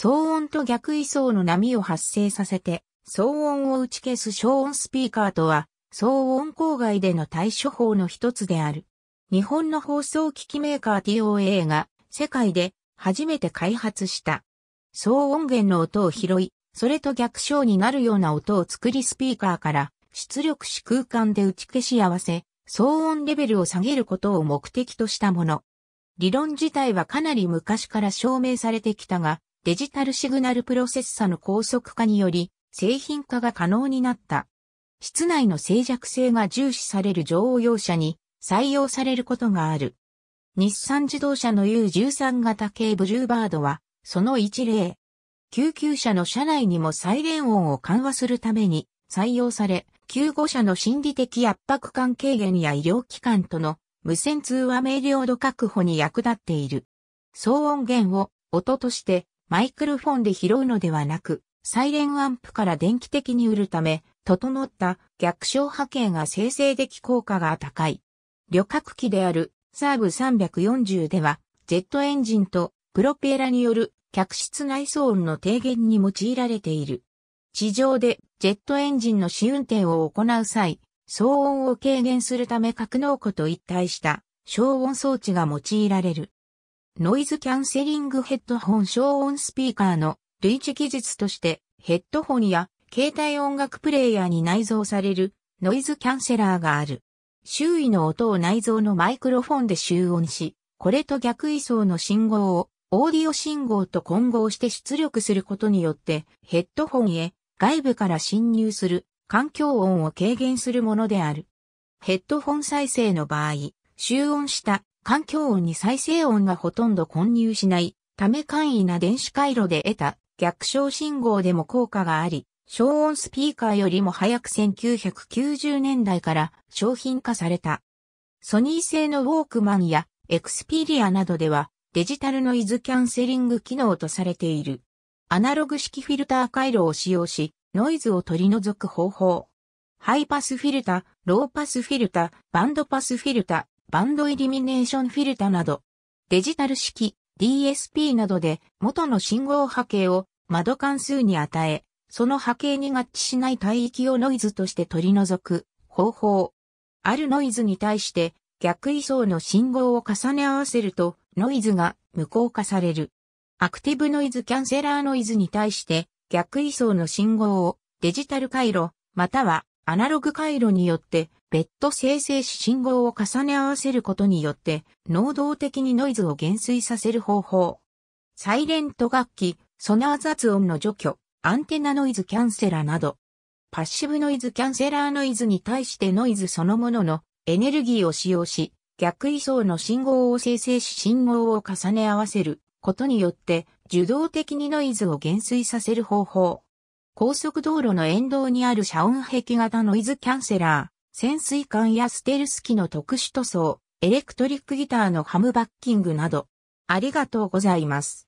騒音と逆位相の波を発生させて、騒音を打ち消す消音スピーカーとは、騒音郊外での対処法の一つである。日本の放送機器メーカー TOA が世界で初めて開発した。騒音源の音を拾い、それと逆称になるような音を作りスピーカーから出力し空間で打ち消し合わせ、騒音レベルを下げることを目的としたもの。理論自体はかなり昔から証明されてきたが、デジタルシグナルプロセッサの高速化により製品化が可能になった。室内の静寂性が重視される乗用車に採用されることがある。日産自動車の U13 型系ブルーバードは、その一例。救急車の車内にもサイレン音を緩和するために採用され、救護車の心理的圧迫感軽減や医療機関との無線通話明瞭度確保に役立っている。騒音源を音としてマイクロフォンで拾うのではなく、サイレンアンプから電気的に売るため、整った逆小波形が生成でき効果が高い。旅客機であるサーブ340では、ジェットエンジンとプロペラによる客室内騒音の低減に用いられている。地上でジェットエンジンの試運転を行う際、騒音を軽減するため格納庫と一体した消音装置が用いられる。ノイズキャンセリングヘッドホン消音スピーカーの類似技術としてヘッドホンや携帯音楽プレイヤーに内蔵されるノイズキャンセラーがある。周囲の音を内蔵のマイクロフォンで集音し、これと逆位相の信号をオーディオ信号と混合して出力することによってヘッドホンへ外部から侵入する環境音を軽減するものである。ヘッドホン再生の場合、集音した環境音に再生音がほとんど混入しないため簡易な電子回路で得た逆小信号でも効果があり、消音スピーカーよりも早く1990年代から商品化された。ソニー製のウォークマンやエクスペリアなどではデジタルノイズキャンセリング機能とされている。アナログ式フィルター回路を使用し、ノイズを取り除く方法。ハイパスフィルタ、ローパスフィルタ、バンドパスフィルタ、バンドイリミネーションフィルタなど、デジタル式 DSP などで元の信号波形を窓関数に与え、その波形に合致しない帯域をノイズとして取り除く方法。あるノイズに対して逆位相の信号を重ね合わせるとノイズが無効化される。アクティブノイズキャンセラーノイズに対して逆位相の信号をデジタル回路またはアナログ回路によって別途生成し信号を重ね合わせることによって能動的にノイズを減衰させる方法。サイレント楽器、ソナー雑音の除去、アンテナノイズキャンセラーなど、パッシブノイズキャンセラーノイズに対してノイズそのもののエネルギーを使用し、逆位相の信号を生成し信号を重ね合わせることによって受動的にノイズを減衰させる方法。高速道路の沿道にある遮音壁型ノイズキャンセラー、潜水艦やステルス機の特殊塗装、エレクトリックギターのハムバッキングなど、ありがとうございます。